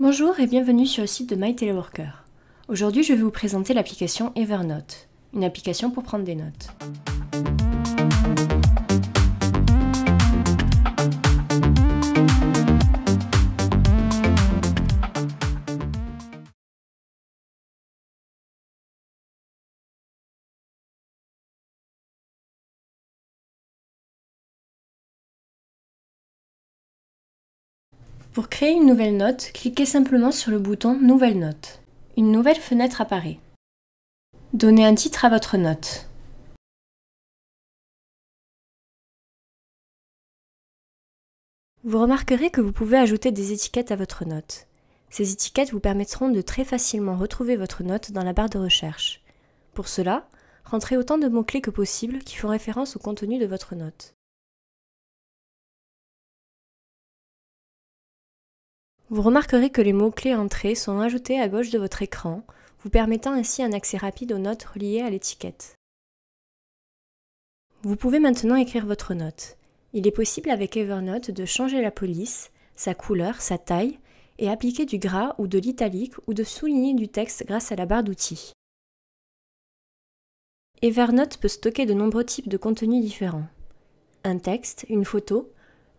Bonjour et bienvenue sur le site de My Teleworker. Aujourd'hui, je vais vous présenter l'application Evernote, une application pour prendre des notes. Pour créer une nouvelle note, cliquez simplement sur le bouton Nouvelle note. Une nouvelle fenêtre apparaît. Donnez un titre à votre note. Vous remarquerez que vous pouvez ajouter des étiquettes à votre note. Ces étiquettes vous permettront de très facilement retrouver votre note dans la barre de recherche. Pour cela, rentrez autant de mots-clés que possible qui font référence au contenu de votre note. Vous remarquerez que les mots-clés entrés sont ajoutés à gauche de votre écran, vous permettant ainsi un accès rapide aux notes reliées à l'étiquette. Vous pouvez maintenant écrire votre note. Il est possible avec Evernote de changer la police, sa couleur, sa taille, et appliquer du gras ou de l'italique ou de souligner du texte grâce à la barre d'outils. Evernote peut stocker de nombreux types de contenus différents. Un texte, une photo,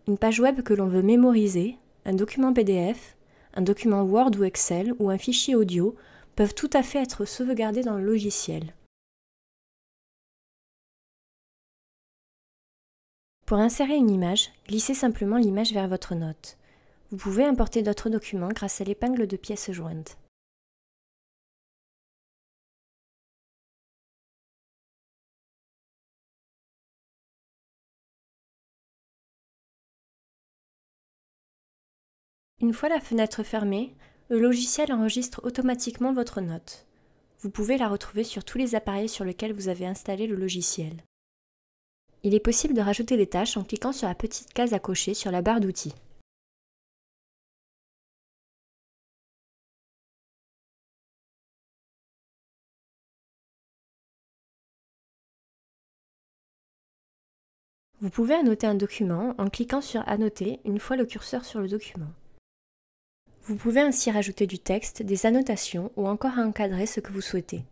une page web que l'on veut mémoriser, un document PDF, un document Word ou Excel ou un fichier audio peuvent tout à fait être sauvegardés dans le logiciel. Pour insérer une image, glissez simplement l'image vers votre note. Vous pouvez importer d'autres documents grâce à l'épingle de pièces jointes. Une fois la fenêtre fermée, le logiciel enregistre automatiquement votre note. Vous pouvez la retrouver sur tous les appareils sur lesquels vous avez installé le logiciel. Il est possible de rajouter des tâches en cliquant sur la petite case à cocher sur la barre d'outils. Vous pouvez annoter un document en cliquant sur Annoter une fois le curseur sur le document. Vous pouvez ainsi rajouter du texte, des annotations ou encore encadrer ce que vous souhaitez.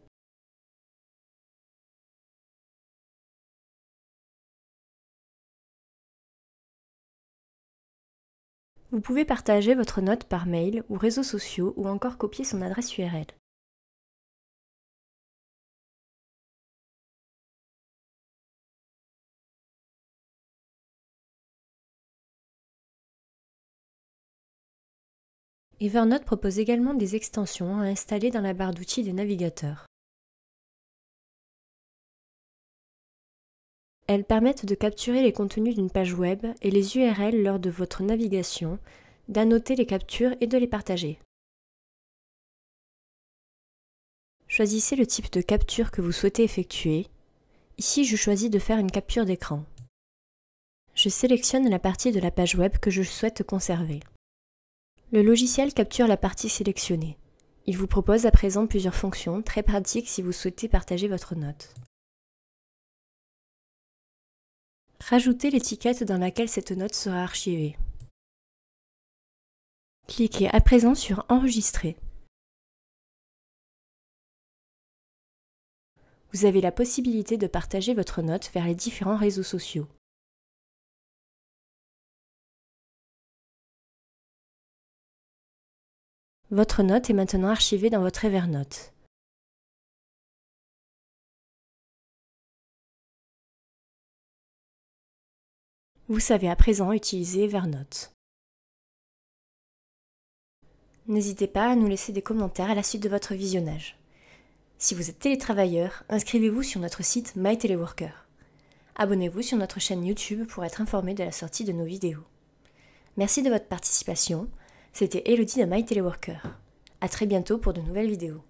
Vous pouvez partager votre note par mail ou réseaux sociaux ou encore copier son adresse URL. Evernote propose également des extensions à installer dans la barre d'outils des navigateurs. Elles permettent de capturer les contenus d'une page web et les URL lors de votre navigation, d'annoter les captures et de les partager. Choisissez le type de capture que vous souhaitez effectuer. Ici, je choisis de faire une capture d'écran. Je sélectionne la partie de la page web que je souhaite conserver. Le logiciel capture la partie sélectionnée. Il vous propose à présent plusieurs fonctions très pratiques si vous souhaitez partager votre note. Rajoutez l'étiquette dans laquelle cette note sera archivée. Cliquez à présent sur Enregistrer. Vous avez la possibilité de partager votre note vers les différents réseaux sociaux. Votre note est maintenant archivée dans votre Evernote. Vous savez à présent utiliser Evernote. N'hésitez pas à nous laisser des commentaires à la suite de votre visionnage. Si vous êtes télétravailleur, inscrivez-vous sur notre site MyTeleworker. Abonnez-vous sur notre chaîne YouTube pour être informé de la sortie de nos vidéos. Merci de votre participation c'était Elodie de My Teleworker. A très bientôt pour de nouvelles vidéos.